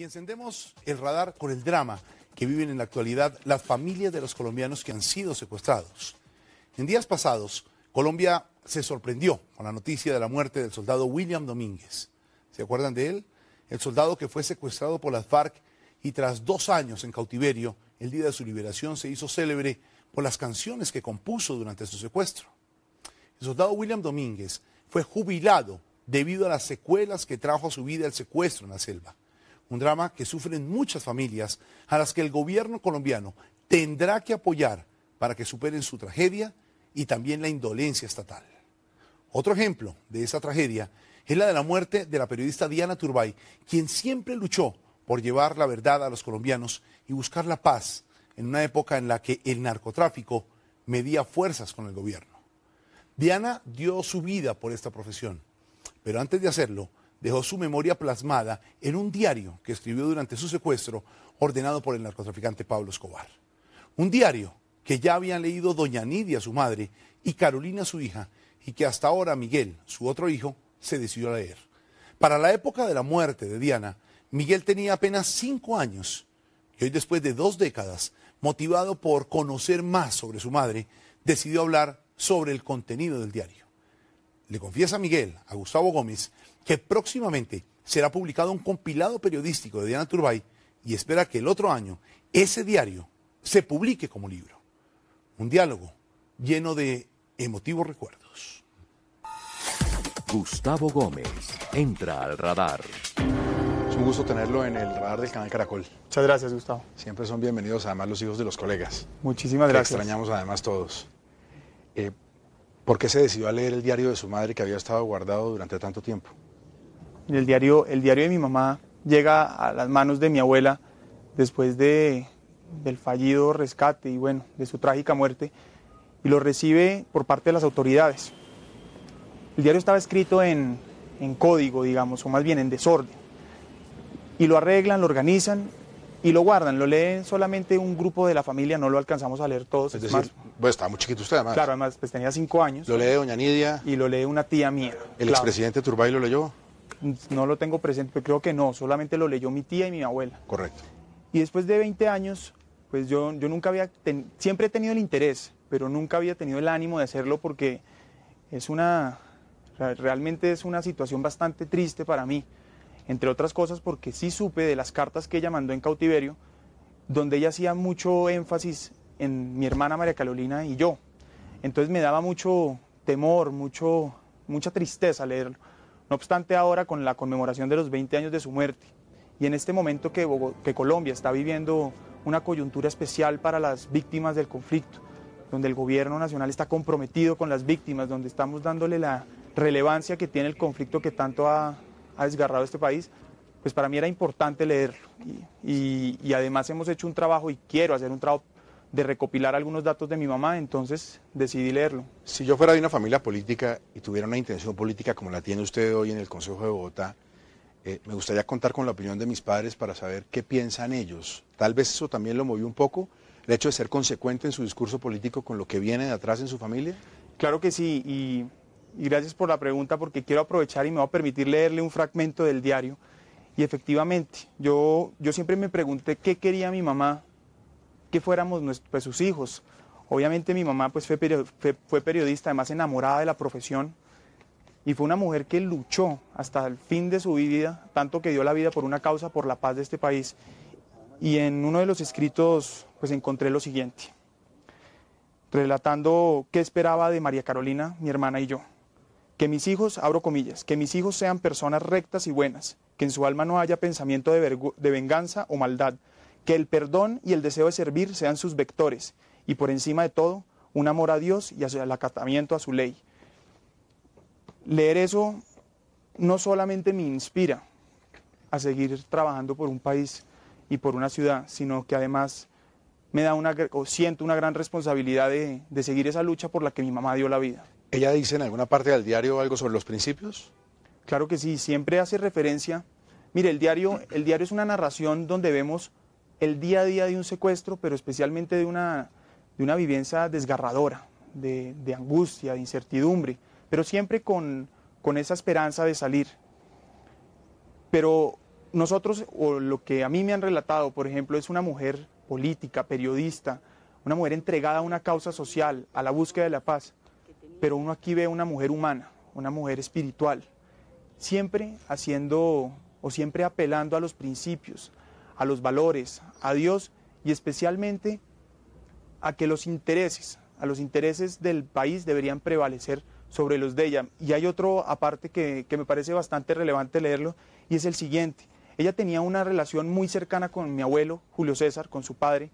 Y encendemos el radar con el drama que viven en la actualidad las familias de los colombianos que han sido secuestrados. En días pasados, Colombia se sorprendió con la noticia de la muerte del soldado William Domínguez. ¿Se acuerdan de él? El soldado que fue secuestrado por las FARC y tras dos años en cautiverio, el día de su liberación se hizo célebre por las canciones que compuso durante su secuestro. El soldado William Domínguez fue jubilado debido a las secuelas que trajo a su vida el secuestro en la selva un drama que sufren muchas familias a las que el gobierno colombiano tendrá que apoyar para que superen su tragedia y también la indolencia estatal. Otro ejemplo de esa tragedia es la de la muerte de la periodista Diana Turbay, quien siempre luchó por llevar la verdad a los colombianos y buscar la paz en una época en la que el narcotráfico medía fuerzas con el gobierno. Diana dio su vida por esta profesión, pero antes de hacerlo, dejó su memoria plasmada en un diario que escribió durante su secuestro ordenado por el narcotraficante Pablo Escobar. Un diario que ya habían leído doña Nidia, su madre, y Carolina, su hija, y que hasta ahora Miguel, su otro hijo, se decidió a leer. Para la época de la muerte de Diana, Miguel tenía apenas cinco años y hoy después de dos décadas, motivado por conocer más sobre su madre, decidió hablar sobre el contenido del diario le confiesa a Miguel, a Gustavo Gómez, que próximamente será publicado un compilado periodístico de Diana Turbay y espera que el otro año ese diario se publique como libro. Un diálogo lleno de emotivos recuerdos. Gustavo Gómez entra al radar. Es un gusto tenerlo en el radar del canal Caracol. Muchas gracias, Gustavo. Siempre son bienvenidos además los hijos de los colegas. Muchísimas gracias. extrañamos además todos. Eh, ¿Por qué se decidió a leer el diario de su madre que había estado guardado durante tanto tiempo? El diario, el diario de mi mamá llega a las manos de mi abuela después del fallido rescate y bueno, de su trágica muerte, y lo recibe por parte de las autoridades. El diario estaba escrito en, código, digamos, o más bien en desorden. Y lo arreglan, lo organizan y lo guardan. Lo leen solamente un grupo de la familia, no lo alcanzamos a leer todos. Es, más, bueno, estaba muy chiquito usted, además. Claro, además, pues tenía cinco años. Lo lee doña Nidia. Y lo lee una tía mía. ¿El expresidente Turbay lo leyó? No lo tengo presente, pero creo que no, solamente lo leyó mi tía y mi abuela. Correcto. Y después de 20 años, pues yo, yo nunca había, siempre he tenido el interés, pero nunca había tenido el ánimo de hacerlo porque es una, realmente es una situación bastante triste para mí, entre otras cosas porque sí supe de las cartas que ella mandó en cautiverio, donde ella hacía mucho énfasis en mi hermana María Carolina y yo. Entonces me daba mucho temor, mucho, mucha tristeza leerlo. No obstante, ahora con la conmemoración de los 20 años de su muerte y en este momento que, que Colombia está viviendo una coyuntura especial para las víctimas del conflicto, donde el gobierno nacional está comprometido con las víctimas, donde estamos dándole la relevancia que tiene el conflicto que tanto ha, desgarrado este país, pues para mí era importante leerlo. Y, además hemos hecho un trabajo, y quiero hacer un, trabajo de recopilar algunos datos de mi mamá, entonces decidí leerlo. Si yo fuera de una familia política y tuviera una intención política como la tiene usted hoy en el Consejo de Bogotá, eh, me gustaría contar con la opinión de mis padres para saber qué piensan ellos. Tal vez eso también lo movió un poco, el hecho de ser consecuente en su discurso político con lo que viene de atrás en su familia. Claro que sí, y, gracias por la pregunta porque quiero aprovechar y me va a permitir leerle un fragmento del diario. Y efectivamente, yo, yo siempre me pregunté qué quería mi mamá que fuéramos pues, sus hijos. Obviamente mi mamá pues, fue, periodista, además enamorada de la profesión, y fue una mujer que luchó hasta el fin de su vida, tanto que dio la vida por una causa, por la paz de este país. Y en uno de los escritos pues encontré lo siguiente, relatando qué esperaba de María Carolina, mi hermana y yo. Que mis hijos, abro comillas, que mis hijos sean personas rectas y buenas, que en su alma no haya pensamiento de, de venganza o maldad, que el perdón y el deseo de servir sean sus vectores y por encima de todo, un amor a Dios y al acatamiento a su ley. Leer eso no solamente me inspira a seguir trabajando por un país y por una ciudad, sino que además me da una, o siento una gran responsabilidad de, seguir esa lucha por la que mi mamá dio la vida. ¿Ella dice en alguna parte del diario algo sobre los principios? Claro que sí, siempre hace referencia. Mire, el diario, el diario es una narración donde vemos el día a día de un secuestro, pero especialmente de una, de una vivencia desgarradora, de, angustia, de incertidumbre, pero siempre con, con esa esperanza de salir. Pero nosotros, o lo que a mí me han relatado, por ejemplo, es una mujer política, periodista, una mujer entregada a una causa social, a la búsqueda de la paz. Pero uno aquí ve una mujer humana, una mujer espiritual, siempre haciendo o siempre apelando a los principios, a los valores, a Dios y especialmente a que los intereses, a los intereses del país deberían prevalecer sobre los de ella. Y hay otro aparte que, me parece bastante relevante leerlo y es el siguiente. Ella tenía una relación muy cercana con mi abuelo, Julio César, con su padre,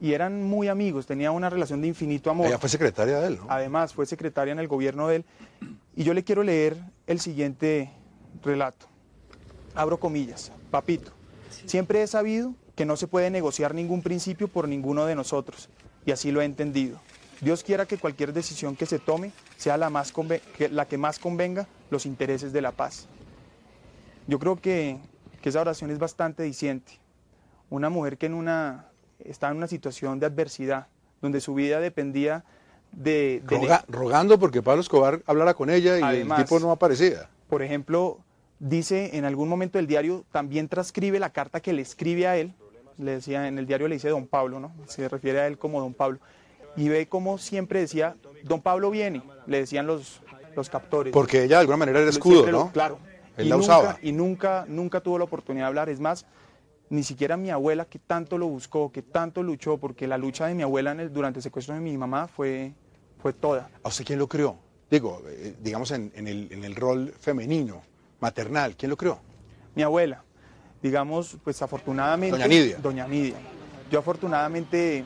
y eran muy amigos, tenía una relación de infinito amor. Ella fue secretaria de él, Además, fue secretaria en el gobierno de él. Y yo le quiero leer el siguiente relato. Abro comillas. Papito, Siempre he sabido que no se puede negociar ningún principio por ninguno de nosotros, y así lo he entendido. Dios quiera que cualquier decisión que se tome sea la, más la que más convenga los intereses de la paz. Yo creo que, esa oración es bastante diciente. Una mujer que en una, está en una situación de adversidad, donde su vida dependía de... rogando porque Pablo Escobar hablara con ella y el tipo no aparecía. Por ejemplo, dice en algún momento el diario, también transcribe la carta que le escribe a él, le decía, en el diario le dice don Pablo, ¿no? Se refiere a él como don Pablo. Y ve como siempre decía, don Pablo viene, le decían los, los captores. Porque ella de alguna manera era escudo, ¿no? claro. Él y la nunca, usaba. Y nunca, nunca tuvo la oportunidad de hablar. Es más, ni siquiera mi abuela, que tanto lo buscó, que tanto luchó, porque la lucha de mi abuela en durante el secuestro de mi mamá fue, fue toda. ¿A usted quién lo crió? Digo, eh, digamos el, en el rol femenino maternal. ¿Quién lo creó? Mi abuela. Digamos, pues afortunadamente... Doña Nidia. Doña Nidia. Yo afortunadamente,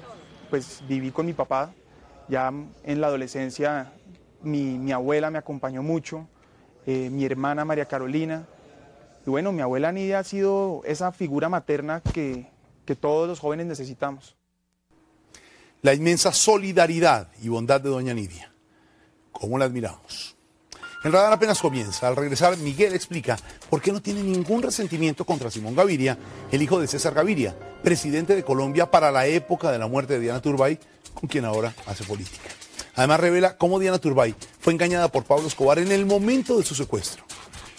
pues viví con mi papá. Ya en la adolescencia, mi, abuela me acompañó mucho, eh, mi hermana María Carolina. Y bueno, mi abuela Nidia ha sido esa figura materna que, que todos los jóvenes necesitamos. La inmensa solidaridad y bondad de Doña Nidia. ¿Cómo la admiramos? El radar apenas comienza. Al regresar, Miguel explica por qué no tiene ningún resentimiento contra Simón Gaviria, el hijo de César Gaviria, presidente de Colombia para la época de la muerte de Diana Turbay, con quien ahora hace política. Además revela cómo Diana Turbay fue engañada por Pablo Escobar en el momento de su secuestro.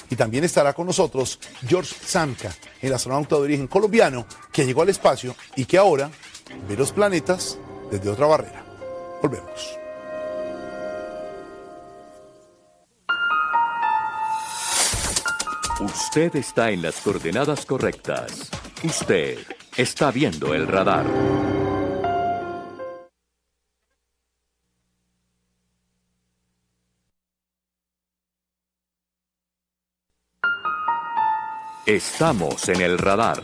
Y también estará con nosotros George Samka, el astronauta de origen colombiano que llegó al espacio y que ahora ve los planetas desde otra barrera. Volvemos. Usted está en las coordenadas correctas. Usted está viendo el radar. Estamos en el radar.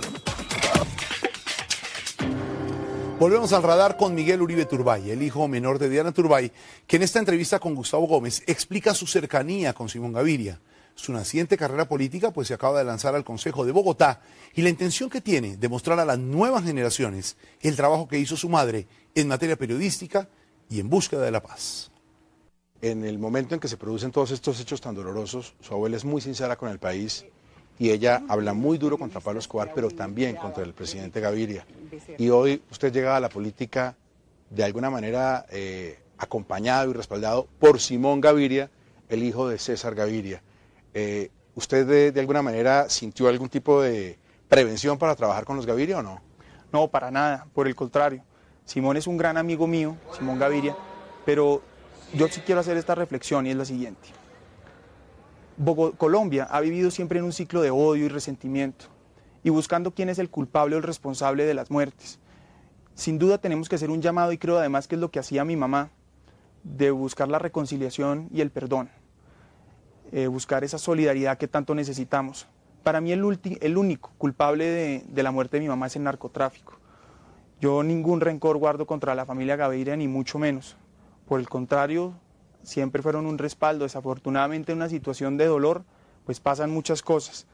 Volvemos al radar con Miguel Uribe Turbay, el hijo menor de Diana Turbay, que en esta entrevista con Gustavo Gómez explica su cercanía con Simón Gaviria. Su naciente carrera política pues se acaba de lanzar al Consejo de Bogotá y la intención que tiene de mostrar a las nuevas generaciones el trabajo que hizo su madre en materia periodística y en búsqueda de la paz. En el momento en que se producen todos estos hechos tan dolorosos, su abuela es muy sincera con el país y ella habla muy duro contra Pablo Escobar, pero también contra el presidente Gaviria. Y hoy usted llega a la política de alguna manera eh, acompañado y respaldado por Simón Gaviria, el hijo de César Gaviria. Eh, ¿Usted de, alguna manera sintió algún tipo de prevención para trabajar con los Gaviria o no? No, para nada, por el contrario. Simón es un gran amigo mío, Simón Gaviria, pero yo sí quiero hacer esta reflexión y es la siguiente. Colombia ha vivido siempre en un ciclo de odio y resentimiento y buscando quién es el culpable o el responsable de las muertes. Sin duda tenemos que hacer un llamado y creo además que es lo que hacía mi mamá, de buscar la reconciliación y el perdón. Eh, buscar esa solidaridad que tanto necesitamos. Para mí el, el único culpable de, la muerte de mi mamá es el narcotráfico. Yo ningún rencor guardo contra la familia Gaviria, ni mucho menos. Por el contrario, siempre fueron un respaldo. Desafortunadamente en una situación de dolor, pues pasan muchas cosas.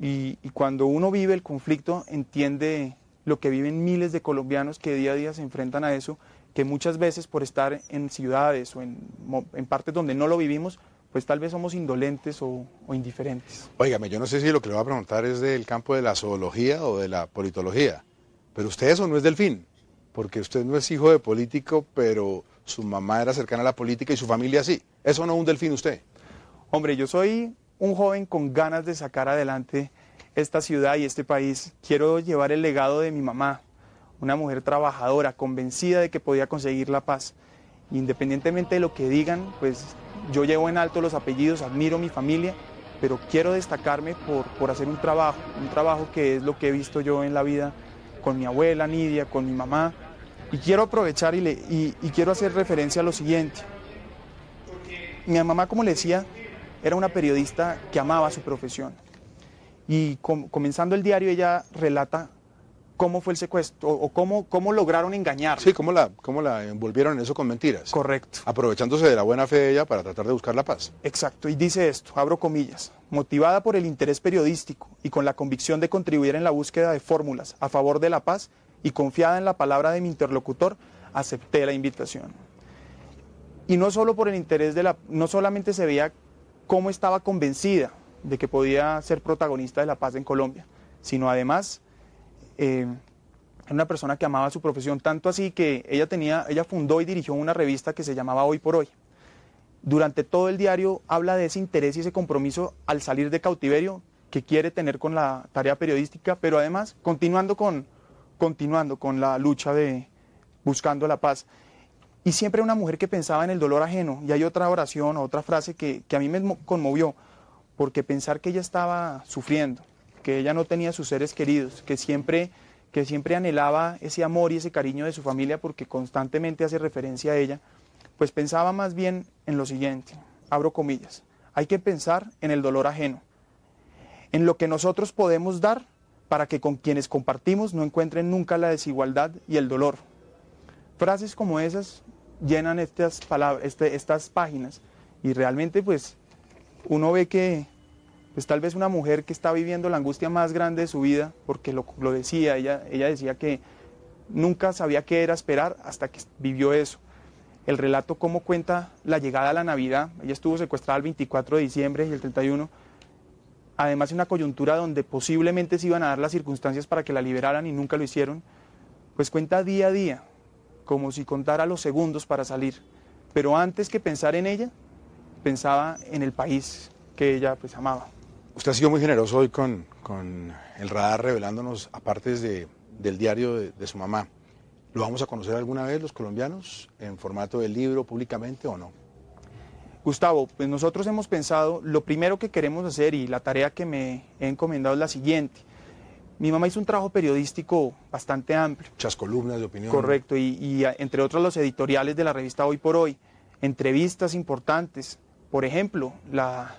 Y, cuando uno vive el conflicto, entiende lo que viven miles de colombianos que día a día se enfrentan a eso, que muchas veces por estar en ciudades o en partes donde no lo vivimos, pues tal vez somos indolentes o, indiferentes. Óigame, yo no sé si lo que le voy a preguntar es del campo de la zoología o de la politología, pero usted eso no es delfín, porque usted no es hijo de político, pero su mamá era cercana a la política y su familia sí. Eso no es un delfín usted. Hombre, yo soy un joven con ganas de sacar adelante esta ciudad y este país. Quiero llevar el legado de mi mamá, una mujer trabajadora, convencida de que podía conseguir la paz. Independientemente de lo que digan, pues yo llevo en alto los apellidos, admiro mi familia, pero quiero destacarme por, hacer un trabajo, un trabajo que es lo que he visto yo en la vida con mi abuela Nidia, con mi mamá. Y quiero aprovechar y, y, quiero hacer referencia a lo siguiente. Mi mamá, como le decía, era una periodista que amaba su profesión. Y comenzando el diario, ella relata cómo fue el secuestro o cómo, cómo lograron engañar. Sí, cómo la, cómo la envolvieron en eso con mentiras. Correcto. Aprovechándose de la buena fe de ella para tratar de buscar la paz. Exacto, y dice esto, abro comillas, motivada por el interés periodístico y con la convicción de contribuir en la búsqueda de fórmulas a favor de la paz y confiada en la palabra de mi interlocutor, acepté la invitación. Y no solo por el interés de la, no solamente se veía cómo estaba convencida de que podía ser protagonista de la paz en Colombia, sino además eh, una persona que amaba su profesión tanto así que ella, tenía, ella fundó y dirigió una revista que se llamaba Hoy por Hoy. Durante todo el diario habla de ese interés y ese compromiso al salir de cautiverio que quiere tener con la tarea periodística, pero además continuando con, continuando con la lucha de buscando la paz. Y siempre una mujer que pensaba en el dolor ajeno. Y hay otra oración, otra frase que a mí me conmovió, porque pensar que ella estaba sufriendo, que ella no tenía sus seres queridos, que siempre, que siempre anhelaba ese amor y ese cariño de su familia porque constantemente hace referencia a ella, pues pensaba más bien en lo siguiente, abro comillas, hay que pensar en el dolor ajeno, en lo que nosotros podemos dar para que con quienes compartimos no encuentren nunca la desigualdad y el dolor. Frases como esas llenan estas, palabras, este, estas páginas y realmente pues uno ve que pues tal vez una mujer que está viviendo la angustia más grande de su vida, porque lo, decía, ella, ella decía que nunca sabía qué era esperar hasta que vivió eso. El relato cómo cuenta la llegada a la Navidad, ella estuvo secuestrada el 24 de diciembre y el 31, además de una coyuntura donde posiblemente se iban a dar las circunstancias para que la liberaran y nunca lo hicieron, pues cuenta día a día, como si contara los segundos para salir. Pero antes que pensar en ella, pensaba en el país que ella pues amaba. Usted ha sido muy generoso hoy con, el radar revelándonos apartes de, del diario de, su mamá. ¿Lo vamos a conocer alguna vez los colombianos en formato de libro públicamente o no? Gustavo, pues nosotros hemos pensado, lo primero que queremos hacer y la tarea que me he encomendado es la siguiente. Mi mamá hizo un trabajo periodístico bastante amplio. Muchas columnas de opinión. Correcto, y, y entre otras los editoriales de la revista Hoy por Hoy, entrevistas importantes, por ejemplo, la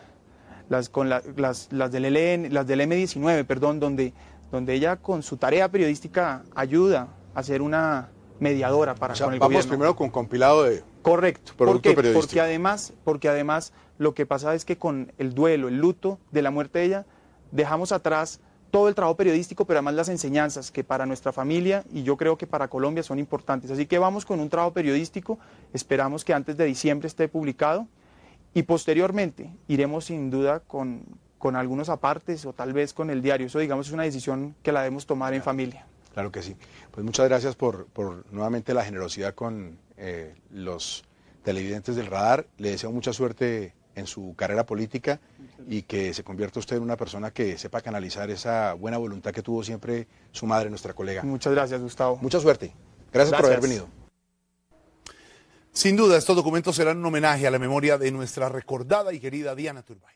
las, con las, las, del LN, las del M19, perdón, donde, donde ella con su tarea periodística ayuda a ser una mediadora para con el vamos primero con compilado de correcto porque además porque además lo que pasa es que con el duelo el luto de la muerte de ella dejamos atrás todo el trabajo periodístico pero además las enseñanzas que para nuestra familia y yo creo que para Colombia son importantes así que vamos con un trabajo periodístico esperamos que antes de diciembre esté publicado y posteriormente iremos sin duda con, algunos apartes o tal vez con el diario. Eso digamos es una decisión que la debemos tomar en familia. Claro que sí. Pues muchas gracias por, nuevamente la generosidad con eh, los televidentes del radar. Le deseo mucha suerte en su carrera política y que se convierta usted en una persona que sepa canalizar esa buena voluntad que tuvo siempre su madre, nuestra colega. Muchas gracias, Gustavo. Mucha suerte. gracias. por haber venido. Sin duda, estos documentos serán un homenaje a la memoria de nuestra recordada y querida Diana Turbay.